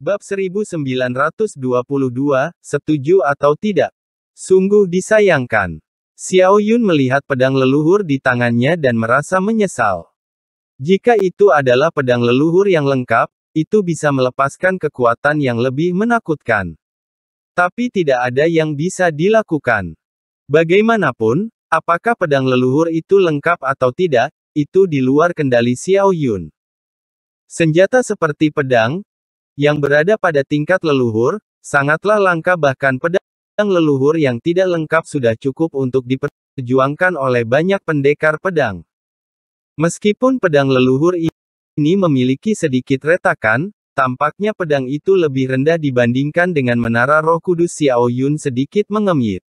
Bab 1922, setuju atau tidak? Sungguh disayangkan. Xiao Yun melihat pedang leluhur di tangannya dan merasa menyesal. Jika itu adalah pedang leluhur yang lengkap, itu bisa melepaskan kekuatan yang lebih menakutkan. Tapi tidak ada yang bisa dilakukan. Bagaimanapun, apakah pedang leluhur itu lengkap atau tidak, itu di luar kendali Xiao Yun. Senjata seperti pedang, yang berada pada tingkat leluhur, sangatlah langka bahkan pedang leluhur yang tidak lengkap sudah cukup untuk diperjuangkan oleh banyak pendekar pedang. Meskipun pedang leluhur ini memiliki sedikit retakan, tampaknya pedang itu lebih rendah dibandingkan dengan menara roh kudus Xiao Yun sedikit mengemir.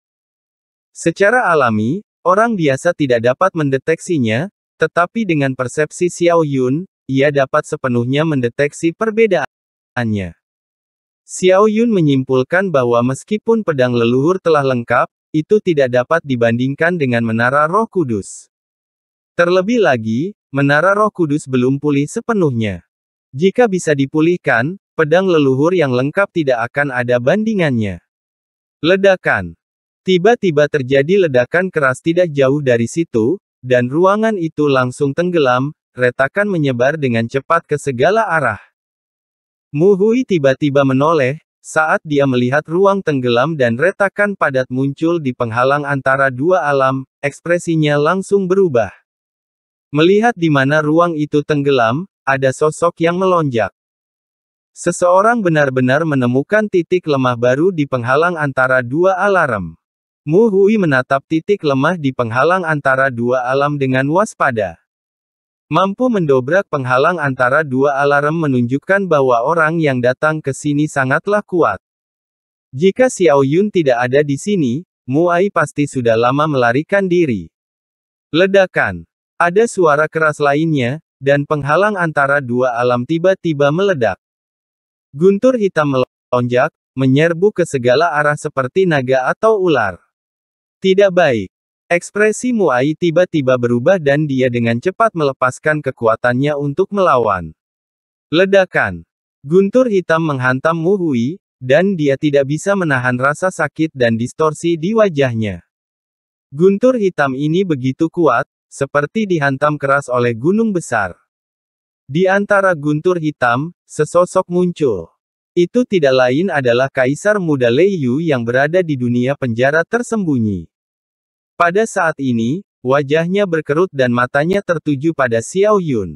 Secara alami, orang biasa tidak dapat mendeteksinya, tetapi dengan persepsi Xiao Yun, ia dapat sepenuhnya mendeteksi perbedaan pernyataannya. Xiao Yun menyimpulkan bahwa meskipun pedang leluhur telah lengkap, itu tidak dapat dibandingkan dengan menara roh kudus. Terlebih lagi, menara roh kudus belum pulih sepenuhnya. Jika bisa dipulihkan, pedang leluhur yang lengkap tidak akan ada bandingannya. Ledakan. Tiba-tiba terjadi ledakan keras tidak jauh dari situ, dan ruangan itu langsung tenggelam, retakan menyebar dengan cepat ke segala arah. Muhui tiba-tiba menoleh, saat dia melihat ruang tenggelam dan retakan padat muncul di penghalang antara dua alam, ekspresinya langsung berubah. Melihat di mana ruang itu tenggelam, ada sosok yang melonjak. Seseorang benar-benar menemukan titik lemah baru di penghalang antara dua alarm. Muhui menatap titik lemah di penghalang antara dua alam dengan waspada. Mampu mendobrak penghalang antara dua alarm menunjukkan bahwa orang yang datang ke sini sangatlah kuat. Jika Xiao Yun tidak ada di sini, Muai pasti sudah lama melarikan diri. Ledakan. Ada suara keras lainnya, dan penghalang antara dua alam tiba-tiba meledak. Guntur hitam melonjak, menyerbu ke segala arah seperti naga atau ular. Tidak baik. Ekspresi Muai tiba-tiba berubah dan dia dengan cepat melepaskan kekuatannya untuk melawan. Ledakan. Guntur hitam menghantam Muhui, dan dia tidak bisa menahan rasa sakit dan distorsi di wajahnya. Guntur hitam ini begitu kuat, seperti dihantam keras oleh gunung besar. Di antara guntur hitam, sesosok muncul. Itu tidak lain adalah kaisar muda Lei Yu yang berada di dunia penjara tersembunyi. Pada saat ini, wajahnya berkerut dan matanya tertuju pada Xiao Yun.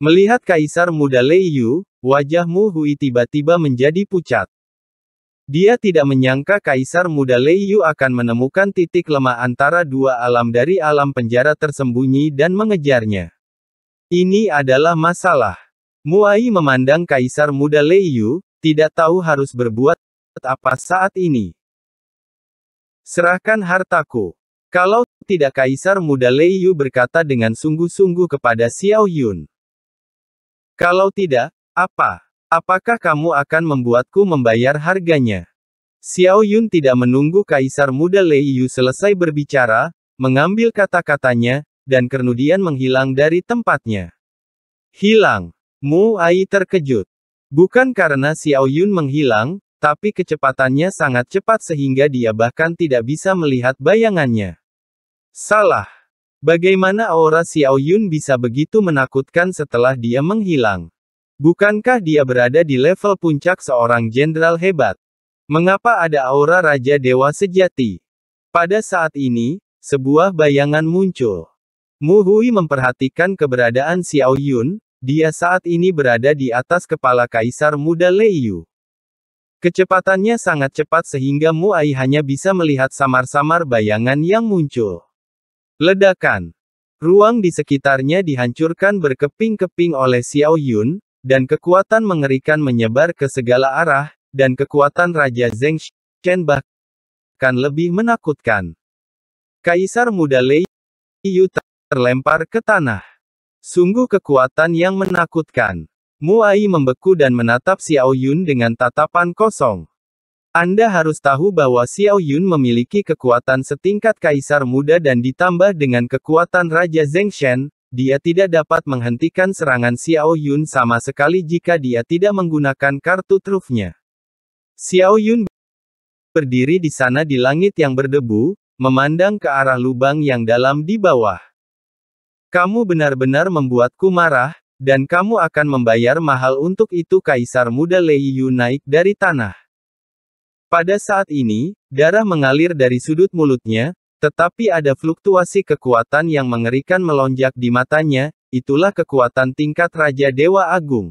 Melihat kaisar muda Lei Yu, wajah Mu Hui tiba-tiba menjadi pucat. Dia tidak menyangka kaisar muda Lei Yu akan menemukan titik lemah antara dua alam dari alam penjara tersembunyi dan mengejarnya. Ini adalah masalah. Muai memandang kaisar muda Lei Yu, tidak tahu harus berbuat apa saat ini. Serahkan hartaku. Kalau tidak kaisar muda Lei Yu berkata dengan sungguh-sungguh kepada Xiao Yun. Kalau tidak, apa? Apakah kamu akan membuatku membayar harganya? Xiao Yun tidak menunggu kaisar muda Lei Yu selesai berbicara, mengambil kata-katanya, dan kemudian menghilang dari tempatnya. Hilang. Mu Ai terkejut. Bukan karena Xiao Yun menghilang, tapi kecepatannya sangat cepat sehingga dia bahkan tidak bisa melihat bayangannya. Salah. Bagaimana aura Xiao Yun bisa begitu menakutkan setelah dia menghilang? Bukankah dia berada di level puncak seorang jenderal hebat? Mengapa ada aura Raja Dewa Sejati? Pada saat ini, sebuah bayangan muncul. Mu Hui memperhatikan keberadaan Xiao Yun, dia saat ini berada di atas kepala kaisar muda Lei Yu. Kecepatannya sangat cepat sehingga Muai hanya bisa melihat samar-samar bayangan yang muncul. Ledakan. Ruang di sekitarnya dihancurkan berkeping-keping oleh Xiao Yun, dan kekuatan mengerikan menyebar ke segala arah, dan kekuatan Raja Zheng Shen bahkan lebih menakutkan. Kaisar muda Lei Yu terlempar ke tanah. Sungguh kekuatan yang menakutkan. Muai membeku dan menatap Xiao Yun dengan tatapan kosong. Anda harus tahu bahwa Xiao Yun memiliki kekuatan setingkat kaisar muda dan ditambah dengan kekuatan Raja Zheng Shen, dia tidak dapat menghentikan serangan Xiao Yun sama sekali jika dia tidak menggunakan kartu trufnya. Xiao Yun berdiri di sana di langit yang berdebu, memandang ke arah lubang yang dalam di bawah. Kamu benar-benar membuatku marah, dan kamu akan membayar mahal untuk itu kaisar muda Lei Yu naik dari tanah. Pada saat ini, darah mengalir dari sudut mulutnya, tetapi ada fluktuasi kekuatan yang mengerikan melonjak di matanya, itulah kekuatan tingkat Raja Dewa Agung.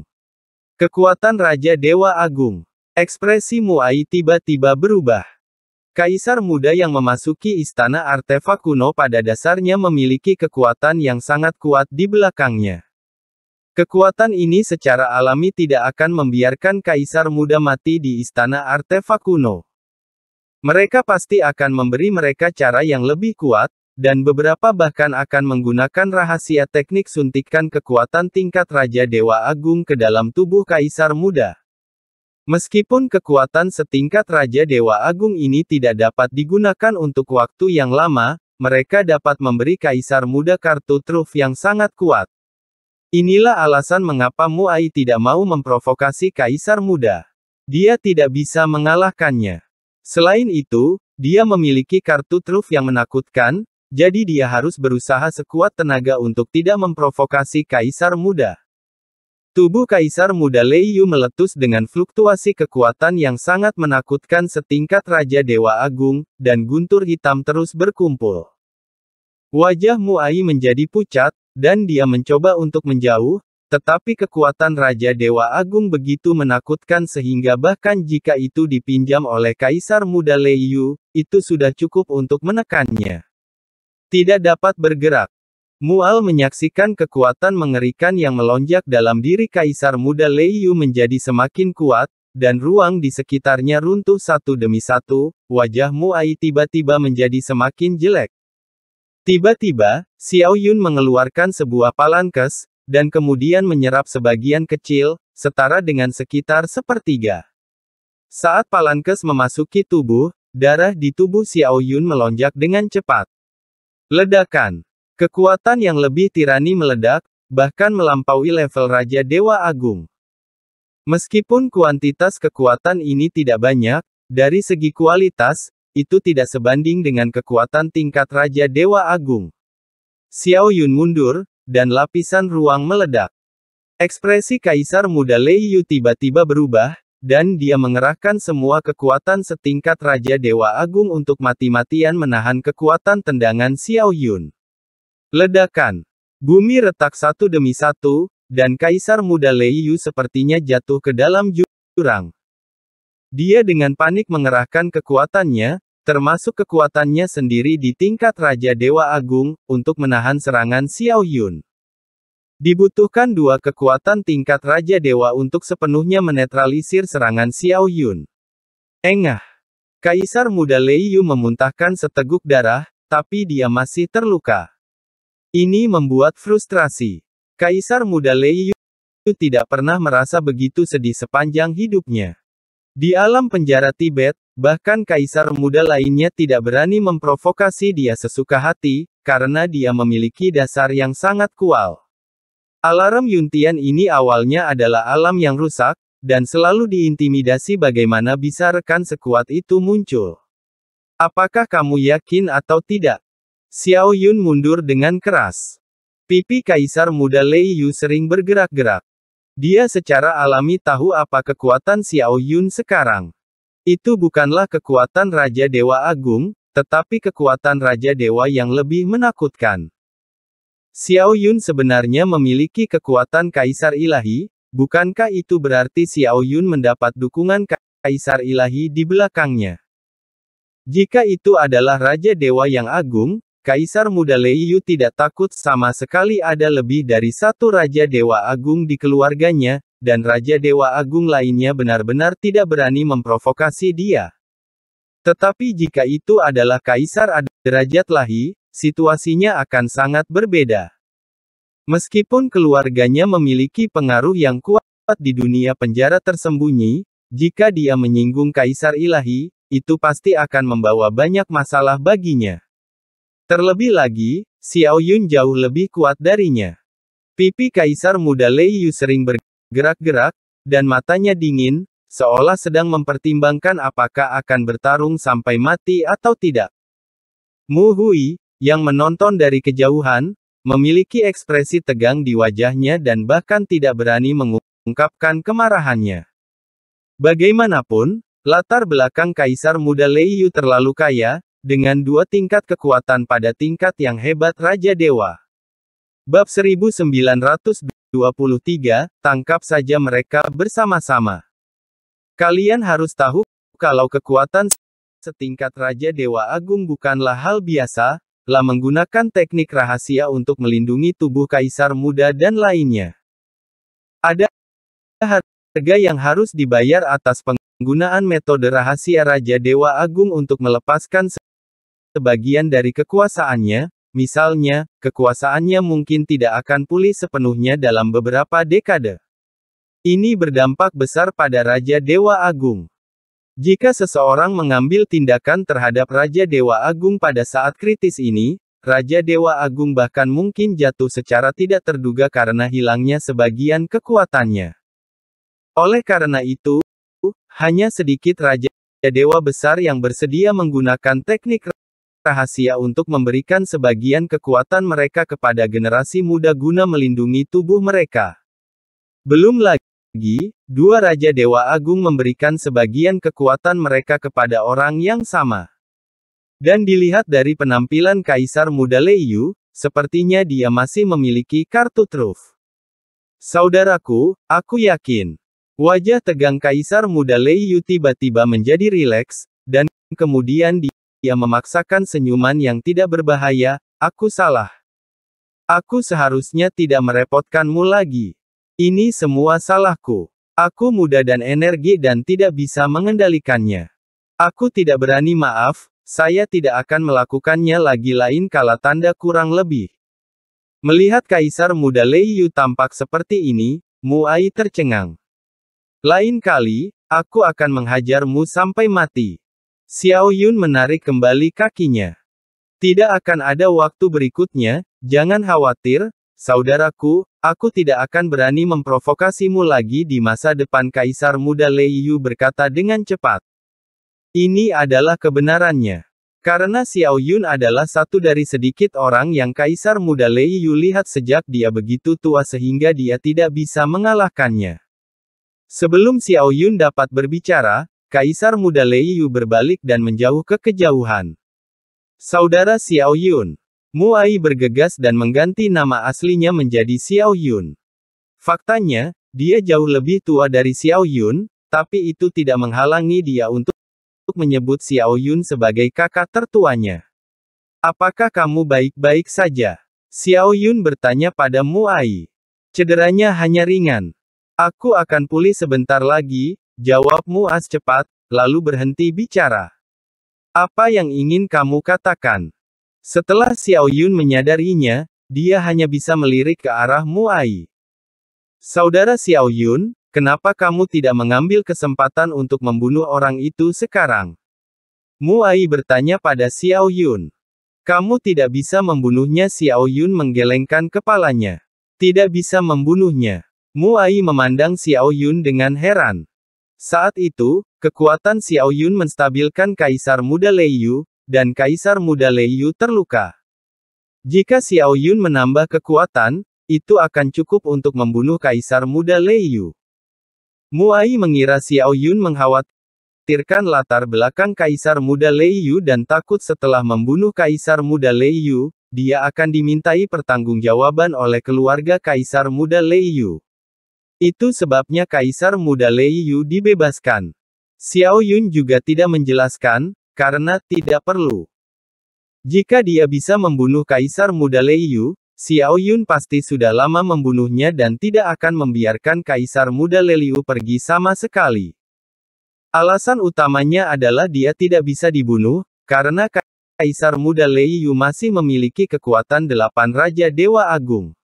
Kekuatan Raja Dewa Agung. Ekspresi Muai tiba-tiba berubah. Kaisar muda yang memasuki istana artefak kuno pada dasarnya memiliki kekuatan yang sangat kuat di belakangnya. Kekuatan ini secara alami tidak akan membiarkan kaisar muda mati di istana artefak kuno. Mereka pasti akan memberi mereka cara yang lebih kuat, dan beberapa bahkan akan menggunakan rahasia teknik suntikan kekuatan tingkat Raja Dewa Agung ke dalam tubuh kaisar muda. Meskipun kekuatan setingkat Raja Dewa Agung ini tidak dapat digunakan untuk waktu yang lama, mereka dapat memberi kaisar muda kartu truf yang sangat kuat. Inilah alasan mengapa Muai tidak mau memprovokasi kaisar muda. Dia tidak bisa mengalahkannya. Selain itu, dia memiliki kartu truf yang menakutkan, jadi dia harus berusaha sekuat tenaga untuk tidak memprovokasi kaisar muda. Tubuh Kaisar Muda Lei Yu meletus dengan fluktuasi kekuatan yang sangat menakutkan setingkat Raja Dewa Agung, dan guntur hitam terus berkumpul. Wajah Muai menjadi pucat, dan dia mencoba untuk menjauh, tetapi kekuatan Raja Dewa Agung begitu menakutkan sehingga bahkan jika itu dipinjam oleh Kaisar Muda Leiyu, itu sudah cukup untuk menekannya. Tidak dapat bergerak. Mual menyaksikan kekuatan mengerikan yang melonjak dalam diri Kaisar Muda Leiyu menjadi semakin kuat, dan ruang di sekitarnya runtuh satu demi satu, wajah Muai tiba-tiba menjadi semakin jelek. Tiba-tiba, Xiao Yun mengeluarkan sebuah palankes, dan kemudian menyerap sebagian kecil, setara dengan sekitar sepertiga. Saat palankes memasuki tubuh, darah di tubuh Xiao Yun melonjak dengan cepat. Ledakan. Kekuatan yang lebih tirani meledak, bahkan melampaui level Raja Dewa Agung. Meskipun kuantitas kekuatan ini tidak banyak, dari segi kualitas, itu tidak sebanding dengan kekuatan tingkat Raja Dewa Agung. Xiao Yun mundur, dan lapisan ruang meledak. Ekspresi Kaisar Muda Lei Yu tiba-tiba berubah, dan dia mengerahkan semua kekuatan setingkat Raja Dewa Agung untuk mati-matian menahan kekuatan tendangan Xiao Yun. Ledakan. Bumi retak satu demi satu, dan Kaisar Muda Lei Yu sepertinya jatuh ke dalam jurang. Dia dengan panik mengerahkan kekuatannya, termasuk kekuatannya sendiri di tingkat Raja Dewa Agung, untuk menahan serangan Xiao Yun. Dibutuhkan dua kekuatan tingkat Raja Dewa untuk sepenuhnya menetralisir serangan Xiao Yun. Engah. Kaisar muda Lei Yu memuntahkan seteguk darah, tapi dia masih terluka. Ini membuat frustrasi. Kaisar muda Lei Yu tidak pernah merasa begitu sedih sepanjang hidupnya. Di alam penjara Tibet, Bahkan kaisar muda lainnya tidak berani memprovokasi dia sesuka hati, karena dia memiliki dasar yang sangat kual. Alarm Yuntian ini awalnya adalah alam yang rusak, dan selalu diintimidasi bagaimana bisa rekan sekuat itu muncul. Apakah kamu yakin atau tidak? Xiao Yun mundur dengan keras. Pipi kaisar muda Lei Yu sering bergerak-gerak. Dia secara alami tahu apa kekuatan Xiao Yun sekarang. Itu bukanlah kekuatan Raja Dewa Agung, tetapi kekuatan Raja Dewa yang lebih menakutkan. Xiao Yun sebenarnya memiliki kekuatan Kaisar Ilahi, bukankah itu berarti Xiao Yun mendapat dukungan Kaisar Ilahi di belakangnya? Jika itu adalah Raja Dewa yang Agung, Kaisar muda Lei Yu tidak takut sama sekali ada lebih dari satu Raja Dewa Agung di keluarganya, dan Raja Dewa Agung lainnya benar-benar tidak berani memprovokasi dia. Tetapi jika itu adalah Kaisar Ad derajat lahi, situasinya akan sangat berbeda. Meskipun keluarganya memiliki pengaruh yang kuat di dunia penjara tersembunyi, jika dia menyinggung Kaisar Ilahi, itu pasti akan membawa banyak masalah baginya. Terlebih lagi, Xiao Yun jauh lebih kuat darinya. Pipi kaisar muda Lei Yu sering bergerak-gerak, dan matanya dingin, seolah sedang mempertimbangkan apakah akan bertarung sampai mati atau tidak. Mu Hui, yang menonton dari kejauhan, memiliki ekspresi tegang di wajahnya dan bahkan tidak berani mengungkapkan kemarahannya. Bagaimanapun, latar belakang kaisar muda Lei Yu terlalu kaya, dengan dua tingkat kekuatan pada tingkat yang hebat Raja Dewa. Bab 1923, tangkap saja mereka bersama-sama. Kalian harus tahu, kalau kekuatan setingkat Raja Dewa Agung bukanlah hal biasa, lah menggunakan teknik rahasia untuk melindungi tubuh kaisar muda dan lainnya. Ada harga yang harus dibayar atas penggunaan metode rahasia Raja Dewa Agung untuk melepaskan sebagian dari kekuasaannya, misalnya, kekuasaannya mungkin tidak akan pulih sepenuhnya dalam beberapa dekade. Ini berdampak besar pada Raja Dewa Agung. Jika seseorang mengambil tindakan terhadap Raja Dewa Agung pada saat kritis ini, Raja Dewa Agung bahkan mungkin jatuh secara tidak terduga karena hilangnya sebagian kekuatannya. Oleh karena itu, hanya sedikit Raja Dewa besar yang bersedia menggunakan teknik rahasia untuk memberikan sebagian kekuatan mereka kepada generasi muda guna melindungi tubuh mereka. Belum lagi, dua Raja Dewa Agung memberikan sebagian kekuatan mereka kepada orang yang sama. Dan dilihat dari penampilan Kaisar Muda Leiyu, sepertinya dia masih memiliki kartu truf. Saudaraku, aku yakin. Wajah tegang Kaisar Muda Leiyu tiba-tiba menjadi rileks, dan kemudian dia ia memaksakan senyuman yang tidak berbahaya, aku salah. Aku seharusnya tidak merepotkanmu lagi. Ini semua salahku. Aku muda dan energi dan tidak bisa mengendalikannya. Aku tidak berani maaf, saya tidak akan melakukannya lagi lain kala tanda kurang lebih. Melihat kaisar muda Lei Yu tampak seperti ini, Muai tercengang. Lain kali, aku akan menghajarmu sampai mati. Xiao Yun menarik kembali kakinya. Tidak akan ada waktu berikutnya, jangan khawatir, saudaraku, aku tidak akan berani memprovokasimu lagi di masa depan Kaisar Muda Lei Yu berkata dengan cepat. Ini adalah kebenarannya. Karena Xiao Yun adalah satu dari sedikit orang yang Kaisar Muda Lei Yu lihat sejak dia begitu tua sehingga dia tidak bisa mengalahkannya. Sebelum Xiao Yun dapat berbicara, Kaisar muda Lei Yu berbalik dan menjauh ke kejauhan. Saudara Xiao Yun. Muai bergegas dan mengganti nama aslinya menjadi Xiao Yun. Faktanya, dia jauh lebih tua dari Xiao Yun, tapi itu tidak menghalangi dia untuk menyebut Xiao Yun sebagai kakak tertuanya. Apakah kamu baik-baik saja? Xiao Yun bertanya pada Muai. Cederanya hanya ringan. Aku akan pulih sebentar lagi, Jawab Muaz cepat, lalu berhenti bicara. Apa yang ingin kamu katakan? Setelah Xiao Yun menyadarinya, dia hanya bisa melirik ke arah Muai. Saudara Xiao Yun, kenapa kamu tidak mengambil kesempatan untuk membunuh orang itu sekarang? Muai bertanya pada Xiao Yun. Kamu tidak bisa membunuhnya Xiao Yun menggelengkan kepalanya. Tidak bisa membunuhnya. Muai memandang Xiao Yun dengan heran. Saat itu, kekuatan Xiao Yun menstabilkan Kaisar Muda Lei Yu, dan Kaisar Muda Lei Yu terluka. Jika Xiao Yun menambah kekuatan, itu akan cukup untuk membunuh Kaisar Muda Lei Yu. Muai mengira Xiao Yun mengkhawatirkan latar belakang Kaisar Muda Lei Yu dan takut setelah membunuh Kaisar Muda Lei Yu, dia akan dimintai pertanggungjawaban oleh keluarga Kaisar Muda Lei Yu. Itu sebabnya Kaisar muda Lei Yu dibebaskan. Xiao Yun juga tidak menjelaskan, karena tidak perlu. Jika dia bisa membunuh Kaisar muda Lei Yu, Xiao Yun pasti sudah lama membunuhnya dan tidak akan membiarkan Kaisar muda Lei Yu pergi sama sekali. Alasan utamanya adalah dia tidak bisa dibunuh, karena Kaisar muda Lei Yu masih memiliki kekuatan delapan Raja Dewa Agung.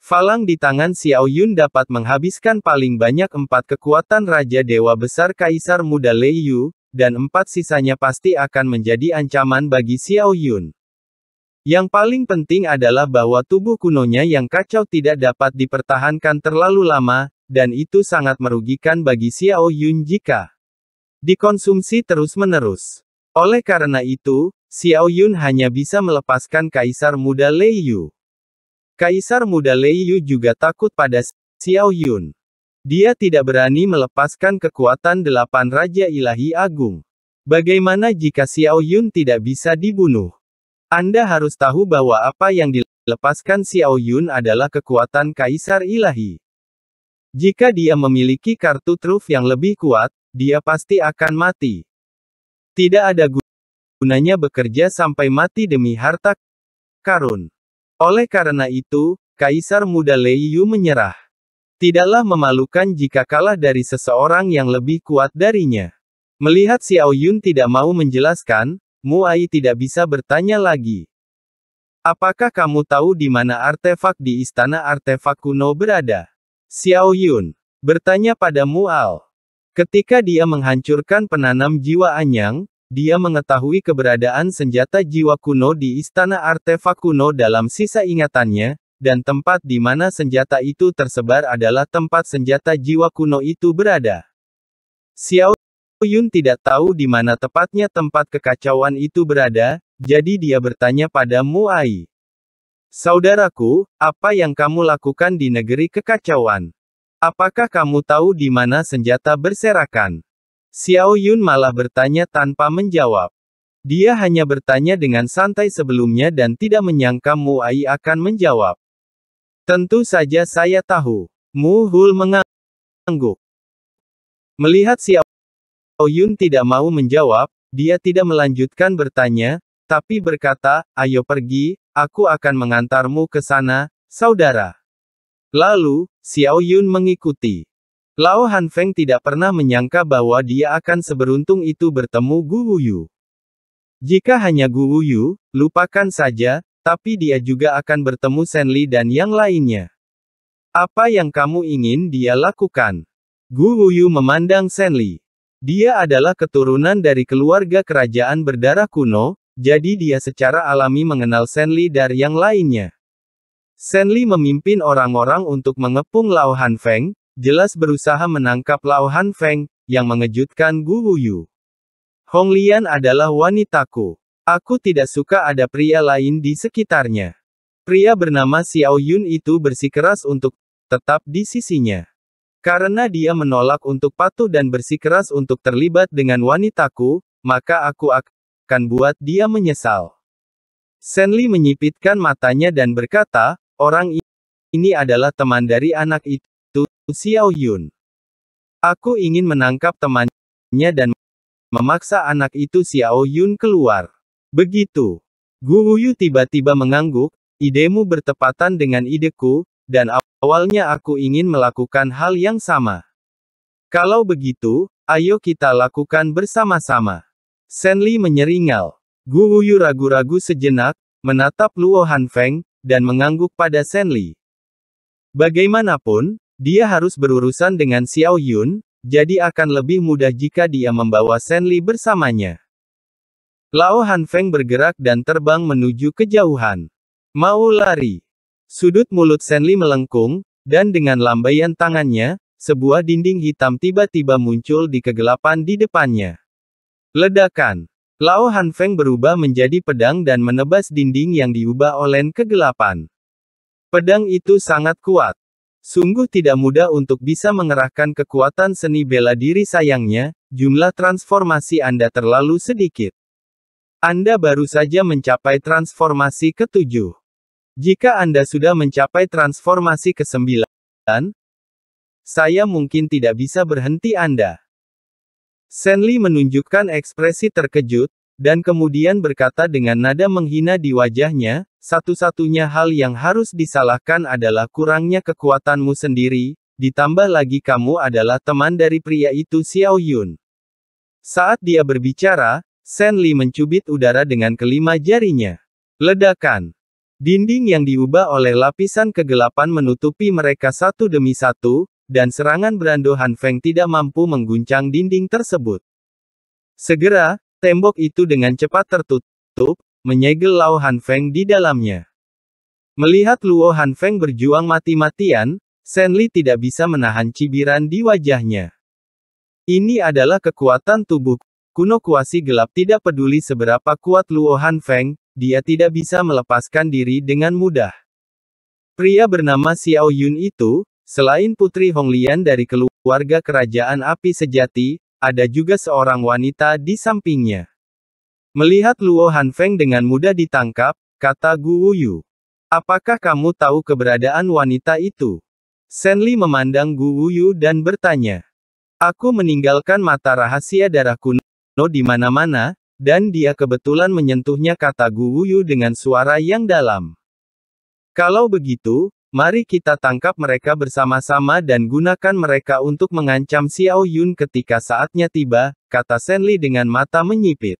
Falang di tangan Xiao Yun dapat menghabiskan paling banyak empat kekuatan Raja Dewa Besar Kaisar Muda Lei Yu, dan empat sisanya pasti akan menjadi ancaman bagi Xiao Yun. Yang paling penting adalah bahwa tubuh kunonya yang kacau tidak dapat dipertahankan terlalu lama, dan itu sangat merugikan bagi Xiao Yun jika dikonsumsi terus-menerus. Oleh karena itu, Xiao Yun hanya bisa melepaskan Kaisar Muda Lei Yu. Kaisar muda Lei Yu juga takut pada Xiao Yun. Dia tidak berani melepaskan kekuatan delapan Raja Ilahi Agung. Bagaimana jika Xiao Yun tidak bisa dibunuh? Anda harus tahu bahwa apa yang dilepaskan Xiao Yun adalah kekuatan Kaisar Ilahi. Jika dia memiliki kartu truf yang lebih kuat, dia pasti akan mati. Tidak ada gunanya bekerja sampai mati demi harta karun. Oleh karena itu, Kaisar muda Lei Yu menyerah. Tidaklah memalukan jika kalah dari seseorang yang lebih kuat darinya. Melihat Xiao Yun tidak mau menjelaskan, Muai tidak bisa bertanya lagi. Apakah kamu tahu di mana artefak di istana artefak kuno berada? Xiao Yun bertanya pada Mu Mual. Ketika dia menghancurkan penanam jiwa Anyang, dia mengetahui keberadaan senjata jiwa kuno di istana artefak kuno dalam sisa ingatannya, dan tempat di mana senjata itu tersebar adalah tempat senjata jiwa kuno itu berada. Xiao Yun tidak tahu di mana tepatnya tempat kekacauan itu berada, jadi dia bertanya pada Muai. Saudaraku, apa yang kamu lakukan di negeri kekacauan? Apakah kamu tahu di mana senjata berserakan? Xiao Yun malah bertanya tanpa menjawab. Dia hanya bertanya dengan santai sebelumnya dan tidak menyangka Mu Ai akan menjawab. Tentu saja saya tahu. Mu Hul mengangguk. Melihat Xiao Yun tidak mau menjawab, dia tidak melanjutkan bertanya, tapi berkata, ayo pergi, aku akan mengantarmu ke sana, saudara. Lalu, Xiao Yun mengikuti. Lao Han Feng tidak pernah menyangka bahwa dia akan seberuntung itu bertemu Gu Wuyu. Jika hanya Gu Wuyu, lupakan saja, tapi dia juga akan bertemu Shen Li dan yang lainnya. Apa yang kamu ingin dia lakukan? Gu Wuyu memandang Shen Li. Dia adalah keturunan dari keluarga kerajaan berdarah kuno, jadi dia secara alami mengenal Shen Li dari yang lainnya. Shen Li memimpin orang-orang untuk mengepung Lao Han Feng jelas berusaha menangkap Lao Han Feng, yang mengejutkan Gu Wuyu. Hong Lian adalah wanitaku. Aku tidak suka ada pria lain di sekitarnya. Pria bernama Xiao Yun itu bersikeras untuk tetap di sisinya. Karena dia menolak untuk patuh dan bersikeras untuk terlibat dengan wanitaku, maka aku akan buat dia menyesal. Shen Li menyipitkan matanya dan berkata, orang ini adalah teman dari anak itu. Xiao Yun. Aku ingin menangkap temannya dan memaksa anak itu Xiao Yun keluar. Begitu. Gu Wuyu tiba-tiba mengangguk, idemu bertepatan dengan ideku, dan awalnya aku ingin melakukan hal yang sama. Kalau begitu, ayo kita lakukan bersama-sama. Senli menyeringal. Gu Wuyu ragu-ragu sejenak, menatap Luo Han Feng, dan mengangguk pada Senli. Bagaimanapun, dia harus berurusan dengan Xiao Yun, jadi akan lebih mudah jika dia membawa Shen Li bersamanya. Lao Feng bergerak dan terbang menuju kejauhan. Mau lari. Sudut mulut Shen Li melengkung, dan dengan lambaian tangannya, sebuah dinding hitam tiba-tiba muncul di kegelapan di depannya. Ledakan. Lao Feng berubah menjadi pedang dan menebas dinding yang diubah oleh kegelapan. Pedang itu sangat kuat. Sungguh tidak mudah untuk bisa mengerahkan kekuatan seni bela diri sayangnya, jumlah transformasi Anda terlalu sedikit. Anda baru saja mencapai transformasi ketujuh. Jika Anda sudah mencapai transformasi ke-9, saya mungkin tidak bisa berhenti Anda. Senli menunjukkan ekspresi terkejut, dan kemudian berkata dengan nada menghina di wajahnya, satu-satunya hal yang harus disalahkan adalah kurangnya kekuatanmu sendiri, ditambah lagi kamu adalah teman dari pria itu Xiao Yun. Saat dia berbicara, Shen Li mencubit udara dengan kelima jarinya. Ledakan. Dinding yang diubah oleh lapisan kegelapan menutupi mereka satu demi satu, dan serangan Brando Han Feng tidak mampu mengguncang dinding tersebut. Segera, tembok itu dengan cepat tertutup, menyegel Lao Han Feng di dalamnya. Melihat Luo Han Feng berjuang mati-matian, Shen Li tidak bisa menahan cibiran di wajahnya. Ini adalah kekuatan tubuh kuno kuasi gelap tidak peduli seberapa kuat Luo Han Feng, dia tidak bisa melepaskan diri dengan mudah. Pria bernama Xiao Yun itu, selain putri Honglian dari keluarga kerajaan api sejati, ada juga seorang wanita di sampingnya. Melihat Luo Hanfeng dengan mudah ditangkap, kata Gu Wuyu. Apakah kamu tahu keberadaan wanita itu? Senli memandang Gu Wuyu dan bertanya. Aku meninggalkan mata rahasia darah kuno di mana-mana, dan dia kebetulan menyentuhnya kata Gu Wuyu dengan suara yang dalam. Kalau begitu, mari kita tangkap mereka bersama-sama dan gunakan mereka untuk mengancam Xiao Yun ketika saatnya tiba, kata Senli dengan mata menyipit.